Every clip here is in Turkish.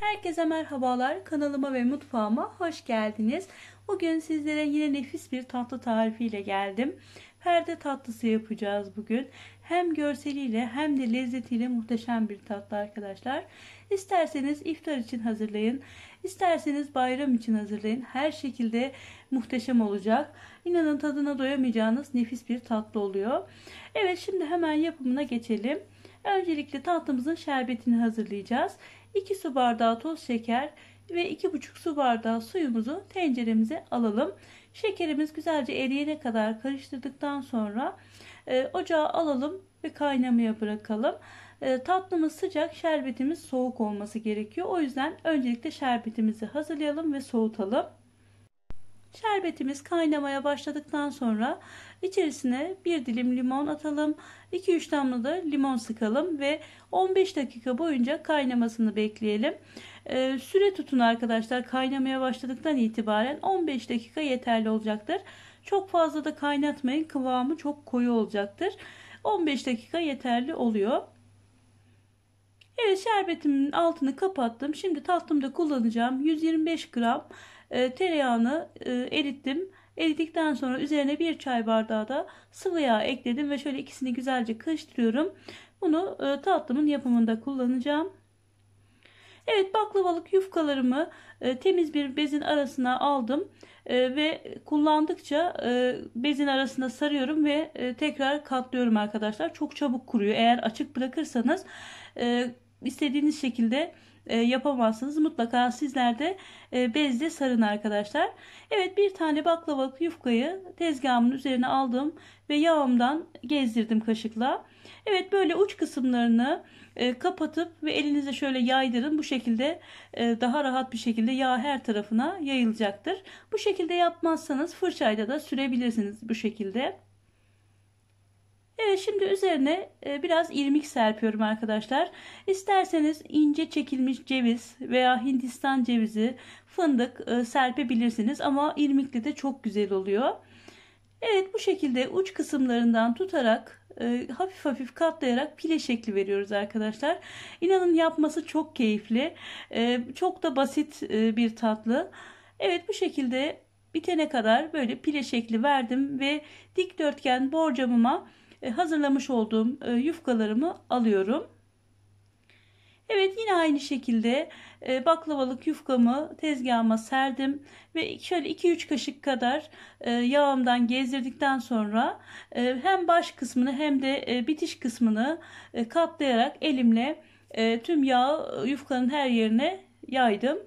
Herkese merhabalar. Kanalıma ve mutfağıma hoş geldiniz. Bugün sizlere yine nefis bir tatlı tarifiyle geldim. Perde tatlısı yapacağız bugün. Hem görseliyle hem de lezzetiyle muhteşem bir tatlı arkadaşlar. İsterseniz iftar için hazırlayın. isterseniz bayram için hazırlayın. Her şekilde muhteşem olacak. İnanın tadına doyamayacağınız nefis bir tatlı oluyor. Evet şimdi hemen yapımına geçelim. Öncelikle tatlımızın şerbetini hazırlayacağız. 2 su bardağı toz şeker ve 2,5 su bardağı suyumuzu tenceremize alalım. Şekerimiz güzelce eriyene kadar karıştırdıktan sonra e, ocağa alalım ve kaynamaya bırakalım. E, tatlımız sıcak, şerbetimiz soğuk olması gerekiyor. O yüzden öncelikle şerbetimizi hazırlayalım ve soğutalım. Şerbetimiz kaynamaya başladıktan sonra içerisine bir dilim limon atalım. 2-3 damla da limon sıkalım ve 15 dakika boyunca kaynamasını bekleyelim. Ee, süre tutun arkadaşlar kaynamaya başladıktan itibaren 15 dakika yeterli olacaktır. Çok fazla da kaynatmayın kıvamı çok koyu olacaktır. 15 dakika yeterli oluyor. Evet şerbetimin altını kapattım. Şimdi tatlımda kullanacağım 125 gram e, tereyağını e, erittim. Eridikten sonra üzerine bir çay bardağı da sıvı yağ ekledim ve şöyle ikisini güzelce karıştırıyorum. Bunu e, tatlımın yapımında kullanacağım. Evet baklavalık yufkalarımı e, temiz bir bezin arasına aldım ve kullandıkça bezin arasına sarıyorum ve tekrar katlıyorum arkadaşlar. Çok çabuk kuruyor. Eğer açık bırakırsanız istediğiniz şekilde e, yapamazsınız. Mutlaka sizler de e, bezle sarın arkadaşlar. Evet bir tane baklavalık yufkayı tezgahımın üzerine aldım ve yağımdan gezdirdim kaşıkla. Evet böyle uç kısımlarını e, kapatıp ve elinize şöyle yaydırın. Bu şekilde daha rahat bir şekilde yağ her tarafına yayılacaktır. Bu şekilde yapmazsanız fırçayla da sürebilirsiniz bu şekilde. Evet şimdi üzerine e, biraz irmik serpiyorum arkadaşlar. İsterseniz ince çekilmiş ceviz veya Hindistan cevizi, fındık e, serpebilirsiniz ama irmikli de çok güzel oluyor. Evet bu şekilde uç kısımlarından tutarak e, hafif hafif katlayarak pile şekli veriyoruz arkadaşlar. İnanın yapması çok keyifli. çok da basit bir tatlı. Evet bu şekilde bitene kadar böyle pile şekli verdim ve dikdörtgen borcamıma e, hazırlamış olduğum e, yufkalarımı alıyorum. Evet yine aynı şekilde e, baklavalık yufkamı tezgahıma serdim ve şöyle 2-3 kaşık kadar yağımdan gezdirdikten sonra hem baş kısmını hem de bitiş kısmını katlayarak elimle tüm yağı yufkanın her yerine yaydım.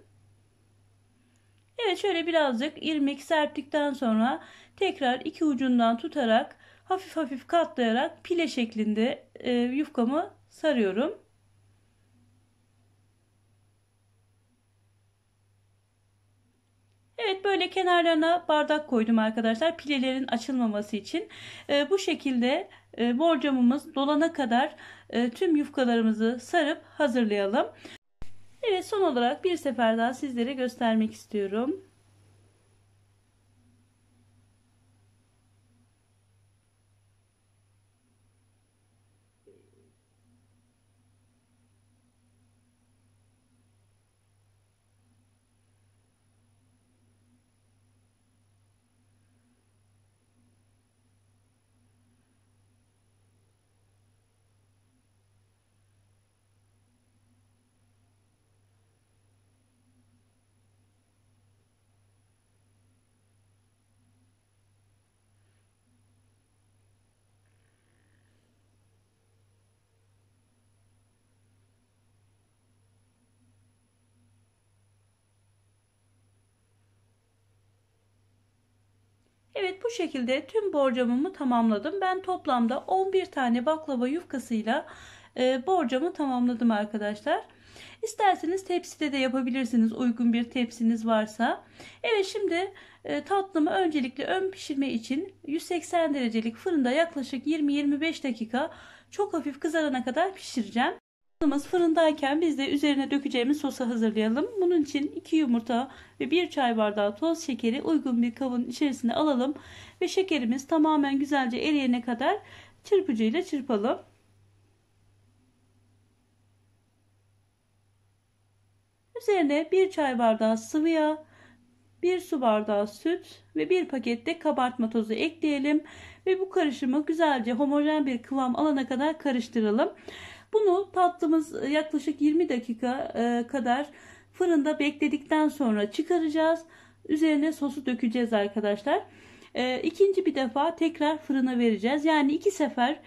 Evet şöyle birazcık irmik serptikten sonra tekrar iki ucundan tutarak hafif hafif katlayarak pile şeklinde e, yufkamı sarıyorum. Evet böyle kenarlarına bardak koydum arkadaşlar pilelerin açılmaması için. E, bu şekilde e, borcamımız dolana kadar e, tüm yufkalarımızı sarıp hazırlayalım. Evet son olarak bir sefer daha sizlere göstermek istiyorum. Evet bu şekilde tüm borcamımı tamamladım. Ben toplamda 11 tane baklava yufkasıyla e, borcamı tamamladım arkadaşlar. İsterseniz tepside de yapabilirsiniz uygun bir tepsiniz varsa. Evet şimdi e, tatlımı öncelikle ön pişirme için 180 derecelik fırında yaklaşık 20-25 dakika çok hafif kızarana kadar pişireceğim. Yumurtamız fırındayken biz de üzerine dökeceğimiz sosu hazırlayalım. Bunun için 2 yumurta ve 1 çay bardağı toz şekeri uygun bir kabın içerisine alalım. Ve şekerimiz tamamen güzelce eriyene kadar çırpıcıyla çırpalım. Üzerine 1 çay bardağı sıvı yağ, 1 su bardağı süt ve 1 pakette kabartma tozu ekleyelim. Ve bu karışımı güzelce homojen bir kıvam alana kadar karıştıralım. Bunu tatlımız e, yaklaşık 20 dakika e, kadar fırında bekledikten sonra çıkaracağız. Üzerine sosu dökeceğiz arkadaşlar. E, ikinci bir defa tekrar fırına vereceğiz. Yani iki sefer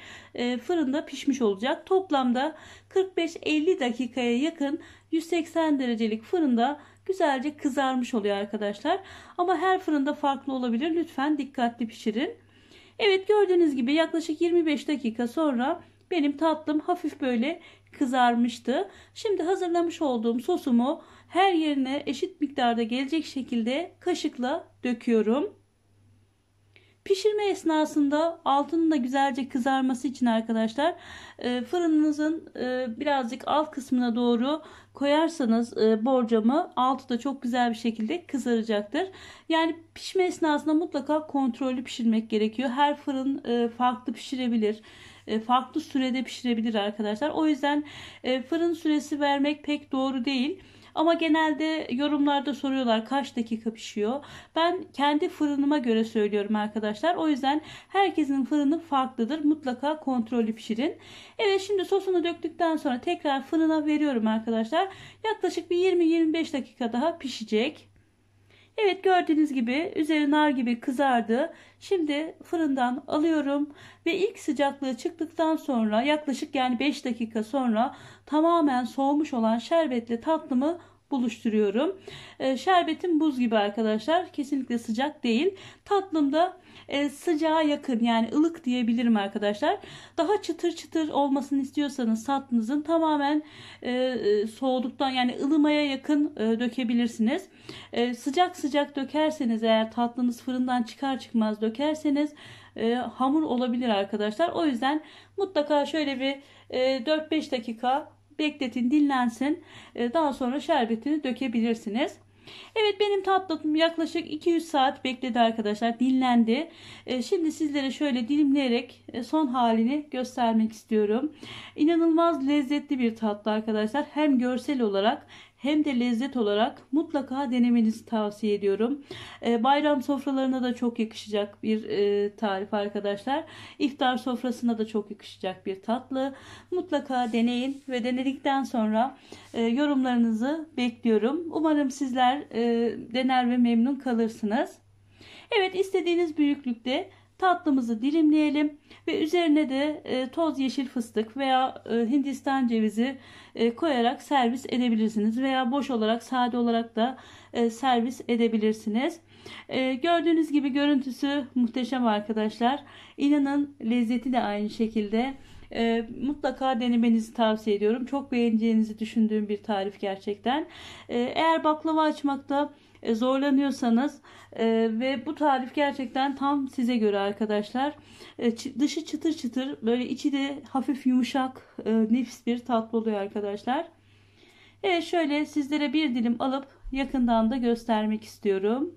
fırında pişmiş olacak. Toplamda 45-50 dakikaya yakın 180 derecelik fırında güzelce kızarmış oluyor arkadaşlar. Ama her fırında farklı olabilir. Lütfen dikkatli pişirin. Evet gördüğünüz gibi yaklaşık 25 dakika sonra benim tatlım hafif böyle kızarmıştı. Şimdi hazırlamış olduğum sosumu her yerine eşit miktarda gelecek şekilde kaşıkla döküyorum. Pişirme esnasında altının da güzelce kızarması için arkadaşlar e, fırınınızın e, birazcık alt kısmına doğru koyarsanız e, borcamı altı da çok güzel bir şekilde kızaracaktır. Yani pişme esnasında mutlaka kontrollü pişirmek gerekiyor. Her fırın farklı pişirebilir. E, farklı sürede pişirebilir arkadaşlar. O yüzden e, fırın süresi vermek pek doğru değil. Ama genelde yorumlarda soruyorlar kaç dakika pişiyor. Ben kendi fırınıma göre söylüyorum arkadaşlar. O yüzden herkesin fırını farklıdır. Mutlaka kontrollü pişirin. Evet şimdi sosunu döktükten sonra tekrar fırına veriyorum arkadaşlar. Yaklaşık bir 20-25 dakika daha pişecek. Evet gördüğünüz gibi üzeri nar gibi kızardı. Şimdi fırından alıyorum ve ilk sıcaklığı çıktıktan sonra yaklaşık yani 5 dakika sonra tamamen soğumuş olan şerbetli tatlımı buluşturuyorum. Ee, şerbetim buz gibi arkadaşlar. Kesinlikle sıcak değil. Tatlım da e, sıcağa yakın yani ılık diyebilirim arkadaşlar. Daha çıtır çıtır olmasını istiyorsanız tatlınızın tamamen e, e, soğuduktan yani ılımaya yakın e, dökebilirsiniz. sıcak sıcak dökerseniz eğer tatlınız fırından çıkar çıkmaz dökerseniz hamur olabilir arkadaşlar. O yüzden mutlaka şöyle bir 4-5 dakika Bekletin dinlensin. Ee, daha sonra şerbetini dökebilirsiniz. Evet benim tatlım yaklaşık 200 saat bekledi arkadaşlar. Dinlendi. Ee, şimdi sizlere şöyle dilimleyerek e, son halini göstermek istiyorum. İnanılmaz lezzetli bir tatlı arkadaşlar. Hem görsel olarak hem de lezzet olarak mutlaka denemenizi tavsiye ediyorum. Ee, bayram sofralarına da çok yakışacak bir e, tarif arkadaşlar. İftar sofrasına da çok yakışacak bir tatlı. Mutlaka deneyin ve denedikten sonra e, yorumlarınızı bekliyorum. Umarım sizler e, dener ve memnun kalırsınız. Evet istediğiniz büyüklükte Tatlımızı dilimleyelim ve üzerine de e, toz yeşil fıstık veya e, Hindistan cevizi e, koyarak servis edebilirsiniz. Veya boş olarak sade olarak da servis edebilirsiniz. gördüğünüz gibi görüntüsü muhteşem arkadaşlar. İnanın lezzeti de aynı şekilde. E, mutlaka denemenizi tavsiye ediyorum. Çok beğeneceğinizi düşündüğüm bir tarif gerçekten. E, eğer baklava açmakta e, zorlanıyorsanız e, ve bu tarif gerçekten tam size göre arkadaşlar. E, dışı çıtır çıtır böyle içi de hafif yumuşak e, nefis bir tatlı oluyor arkadaşlar. Evet şöyle sizlere bir dilim alıp yakından da göstermek istiyorum.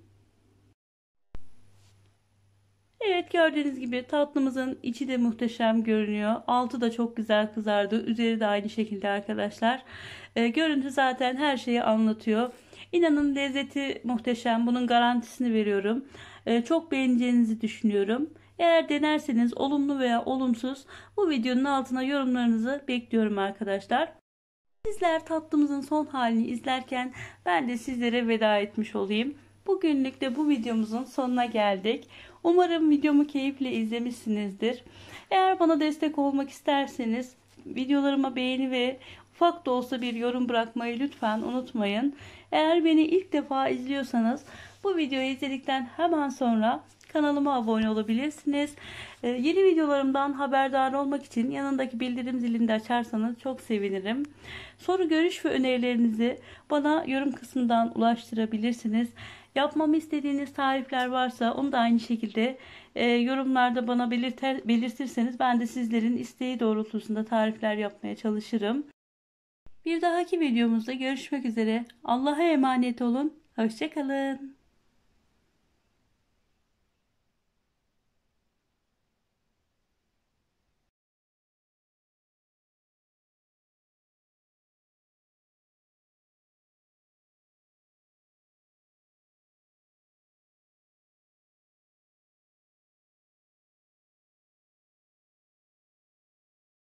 Evet gördüğünüz gibi tatlımızın içi de muhteşem görünüyor. Altı da çok güzel kızardı. Üzeri de aynı şekilde arkadaşlar. E, görüntü zaten her şeyi anlatıyor. İnanın lezzeti muhteşem. Bunun garantisini veriyorum. E, çok beğeneceğinizi düşünüyorum. Eğer denerseniz olumlu veya olumsuz bu videonun altına yorumlarınızı bekliyorum arkadaşlar. Sizler tatlımızın son halini izlerken ben de sizlere veda etmiş olayım. Bugünlük de bu videomuzun sonuna geldik. Umarım videomu keyifle izlemişsinizdir. Eğer bana destek olmak isterseniz videolarıma beğeni ve ufak da olsa bir yorum bırakmayı lütfen unutmayın. Eğer beni ilk defa izliyorsanız bu videoyu izledikten hemen sonra kanalıma abone olabilirsiniz. Ee, yeni videolarımdan haberdar olmak için yanındaki bildirim zilini de açarsanız çok sevinirim. Soru, görüş ve önerilerinizi bana yorum kısmından ulaştırabilirsiniz. Yapmamı istediğiniz tarifler varsa onu da aynı şekilde e, yorumlarda bana belirter, belirtirseniz ben de sizlerin isteği doğrultusunda tarifler yapmaya çalışırım. Bir dahaki videomuzda görüşmek üzere. Allah'a emanet olun. Hoşçakalın.